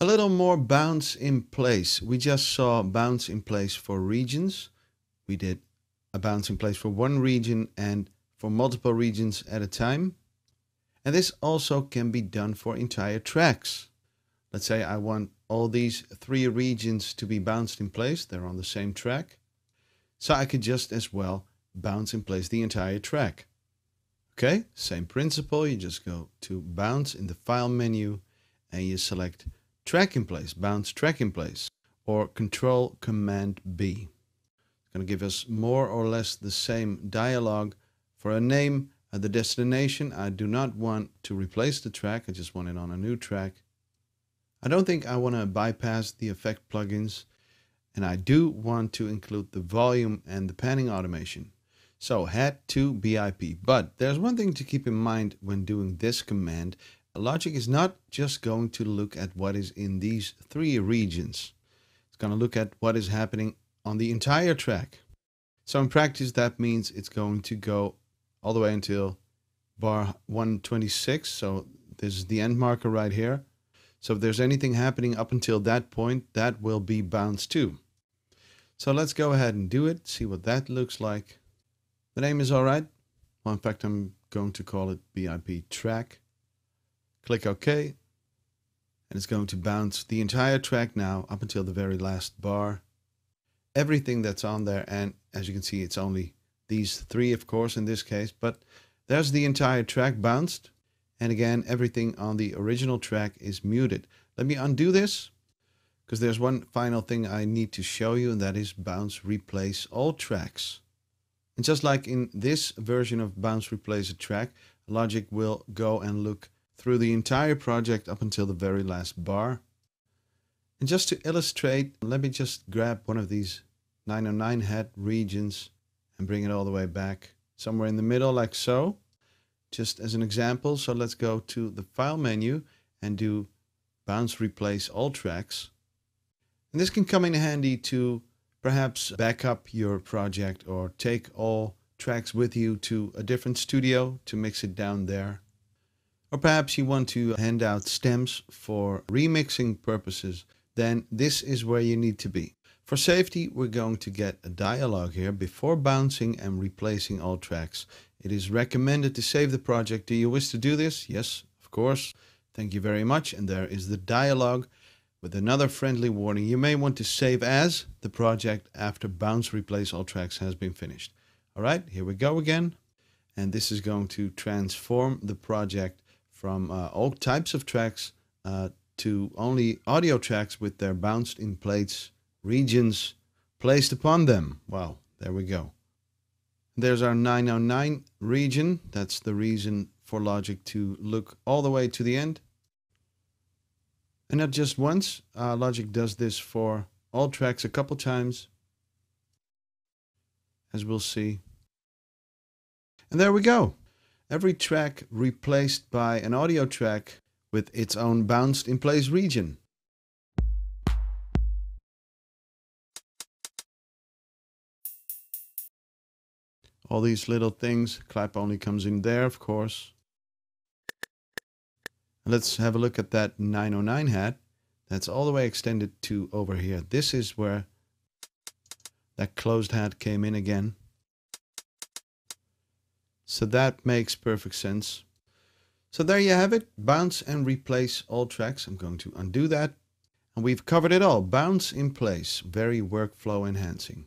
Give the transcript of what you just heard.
A little more bounce in place. We just saw bounce in place for regions. We did a bounce in place for one region and for multiple regions at a time. And this also can be done for entire tracks. Let's say I want all these three regions to be bounced in place. They're on the same track. So I could just as well bounce in place the entire track. Okay, same principle. You just go to bounce in the file menu and you select track in place, bounce track in place, or Control Command B. It's going to give us more or less the same dialog for a name at the destination. I do not want to replace the track. I just want it on a new track. I don't think I want to bypass the effect plugins and I do want to include the volume and the panning automation. So Head to BIP. But there's one thing to keep in mind when doing this command logic is not just going to look at what is in these three regions. It's going to look at what is happening on the entire track. So in practice, that means it's going to go all the way until bar 126. So this is the end marker right here. So if there's anything happening up until that point, that will be bounced too. So let's go ahead and do it, see what that looks like. The name is all right. Well, in fact, I'm going to call it BIP track. Click OK. And it's going to bounce the entire track now up until the very last bar. Everything that's on there. And as you can see, it's only these three, of course, in this case. But there's the entire track bounced. And again, everything on the original track is muted. Let me undo this because there's one final thing I need to show you and that is bounce replace all tracks. And just like in this version of bounce replace a track, Logic will go and look through the entire project up until the very last bar. And just to illustrate, let me just grab one of these 909 head regions and bring it all the way back somewhere in the middle like so, just as an example. So let's go to the file menu and do bounce replace all tracks. And this can come in handy to perhaps back up your project or take all tracks with you to a different studio to mix it down there or perhaps you want to hand out stems for remixing purposes, then this is where you need to be. For safety, we're going to get a dialog here before bouncing and replacing all tracks. It is recommended to save the project. Do you wish to do this? Yes, of course. Thank you very much. And there is the dialog with another friendly warning. You may want to save as the project after bounce replace all tracks has been finished. All right, here we go again. And this is going to transform the project from uh, all types of tracks uh, to only audio tracks with their bounced in plates regions placed upon them. Wow, there we go. There's our 909 region. That's the reason for Logic to look all the way to the end. And not just once, uh, Logic does this for all tracks a couple times, as we'll see. And there we go every track replaced by an audio track with its own bounced in place region. All these little things, clap only comes in there, of course. Let's have a look at that 909 hat. That's all the way extended to over here. This is where that closed hat came in again. So that makes perfect sense. So there you have it. Bounce and replace all tracks. I'm going to undo that. And we've covered it all. Bounce in place. Very workflow enhancing.